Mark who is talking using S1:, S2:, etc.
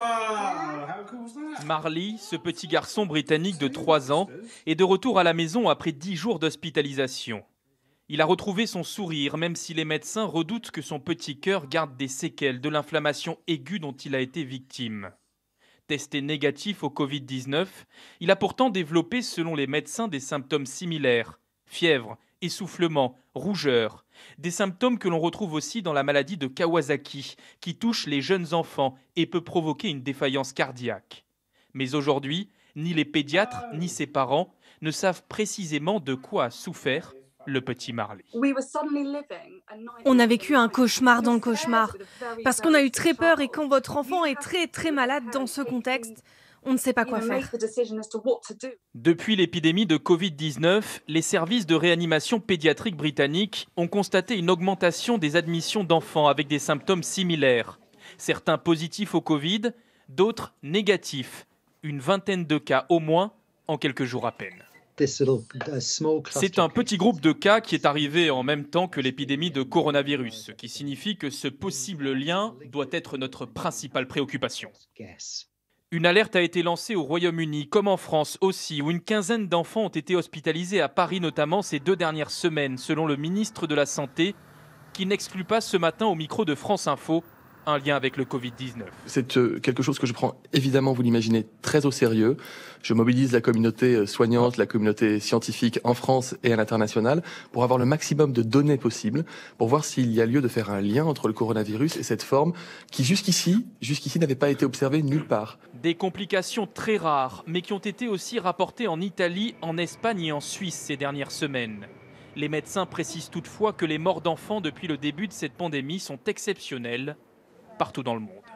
S1: Ah,
S2: Marley, ce petit garçon britannique de 3 ans, est de retour à la maison après 10 jours d'hospitalisation. Il a retrouvé son sourire, même si les médecins redoutent que son petit cœur garde des séquelles de l'inflammation aiguë dont il a été victime. Testé négatif au Covid-19, il a pourtant développé, selon les médecins, des symptômes similaires fièvre, essoufflement, rougeur, des symptômes que l'on retrouve aussi dans la maladie de Kawasaki, qui touche les jeunes enfants et peut provoquer une défaillance cardiaque. Mais aujourd'hui, ni les pédiatres ni ses parents ne savent précisément de quoi a souffert le petit Marley. On a vécu un cauchemar dans le cauchemar, parce qu'on a eu très peur et quand votre enfant est très très malade dans ce contexte, on ne sait pas quoi faire. Depuis l'épidémie de Covid-19, les services de réanimation pédiatrique britanniques ont constaté une augmentation des admissions d'enfants avec des symptômes similaires. Certains positifs au Covid, d'autres négatifs. Une vingtaine de cas au moins en quelques jours à peine.
S1: C'est
S2: un petit groupe de cas qui est arrivé en même temps que l'épidémie de coronavirus, ce qui signifie que ce possible lien doit être notre principale préoccupation. Une alerte a été lancée au Royaume-Uni, comme en France aussi, où une quinzaine d'enfants ont été hospitalisés à Paris notamment ces deux dernières semaines, selon le ministre de la Santé, qui n'exclut pas ce matin au micro de France Info un lien avec le Covid-19.
S1: C'est euh, quelque chose que je prends évidemment, vous l'imaginez, très au sérieux. Je mobilise la communauté euh, soignante, la communauté scientifique en France et à l'international pour avoir le maximum de données possibles, pour voir s'il y a lieu de faire un lien entre le coronavirus et cette forme qui jusqu'ici, jusqu'ici n'avait pas été observée nulle part.
S2: Des complications très rares, mais qui ont été aussi rapportées en Italie, en Espagne et en Suisse ces dernières semaines. Les médecins précisent toutefois que les morts d'enfants depuis le début de cette pandémie sont exceptionnelles partout dans le monde.